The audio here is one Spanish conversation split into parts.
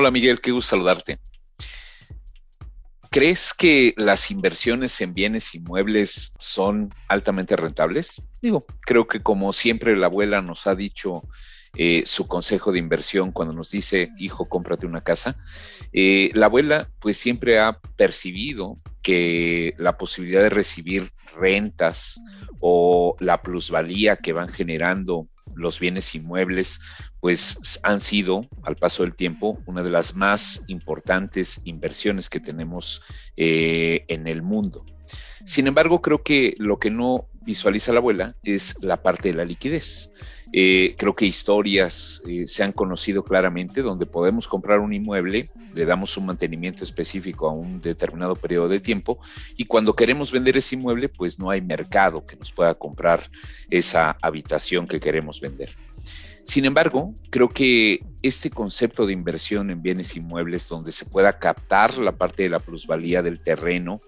Hola Miguel, qué gusto saludarte. ¿Crees que las inversiones en bienes inmuebles son altamente rentables? Digo, creo que como siempre la abuela nos ha dicho eh, su consejo de inversión cuando nos dice, hijo, cómprate una casa, eh, la abuela pues siempre ha percibido que la posibilidad de recibir rentas o la plusvalía que van generando los bienes inmuebles, pues han sido, al paso del tiempo, una de las más importantes inversiones que tenemos eh, en el mundo. Sin embargo, creo que lo que no visualiza la abuela es la parte de la liquidez. Eh, creo que historias eh, se han conocido claramente donde podemos comprar un inmueble, le damos un mantenimiento específico a un determinado periodo de tiempo y cuando queremos vender ese inmueble, pues no hay mercado que nos pueda comprar esa habitación que queremos vender. Sin embargo, creo que este concepto de inversión en bienes inmuebles donde se pueda captar la parte de la plusvalía del terreno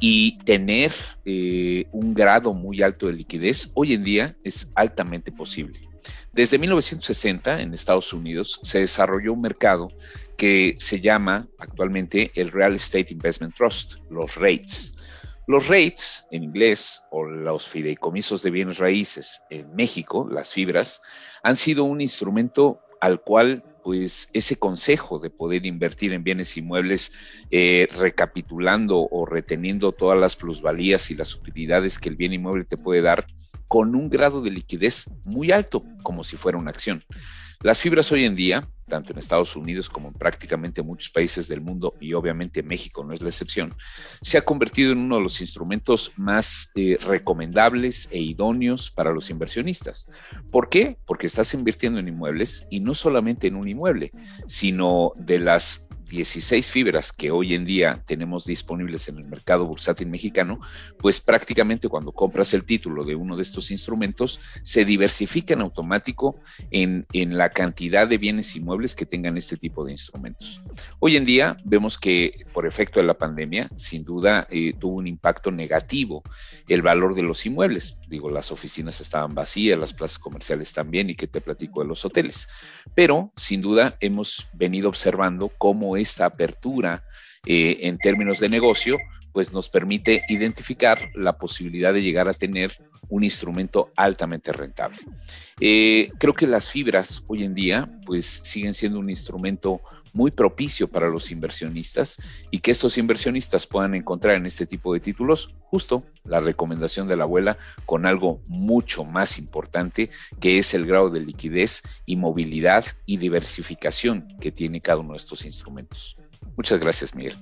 y tener eh, un grado muy alto de liquidez hoy en día es altamente posible. Desde 1960 en Estados Unidos se desarrolló un mercado que se llama actualmente el Real Estate Investment Trust, los REITs. Los REITs en inglés o los fideicomisos de bienes raíces en México, las fibras, han sido un instrumento al cual pues ese consejo de poder invertir en bienes inmuebles, eh, recapitulando o reteniendo todas las plusvalías y las utilidades que el bien inmueble te puede dar con un grado de liquidez muy alto, como si fuera una acción. Las fibras hoy en día, tanto en Estados Unidos como en prácticamente muchos países del mundo, y obviamente México no es la excepción, se ha convertido en uno de los instrumentos más eh, recomendables e idóneos para los inversionistas. ¿Por qué? Porque estás invirtiendo en inmuebles y no solamente en un inmueble, sino de las 16 fibras que hoy en día tenemos disponibles en el mercado bursátil mexicano, pues prácticamente cuando compras el título de uno de estos instrumentos, se diversifica en automático en, la cantidad de bienes inmuebles que tengan este tipo de instrumentos. Hoy en día vemos que por efecto de la pandemia, sin duda, eh, tuvo un impacto negativo el valor de los inmuebles. Digo, las oficinas estaban vacías, las plazas comerciales también, y que te platico de los hoteles. Pero, sin duda, hemos venido observando cómo esta apertura eh, en términos de negocio, pues nos permite identificar la posibilidad de llegar a tener un instrumento altamente rentable. Eh, creo que las fibras hoy en día pues siguen siendo un instrumento muy propicio para los inversionistas y que estos inversionistas puedan encontrar en este tipo de títulos justo la recomendación de la abuela con algo mucho más importante que es el grado de liquidez y movilidad y diversificación que tiene cada uno de estos instrumentos. Muchas gracias, Miguel.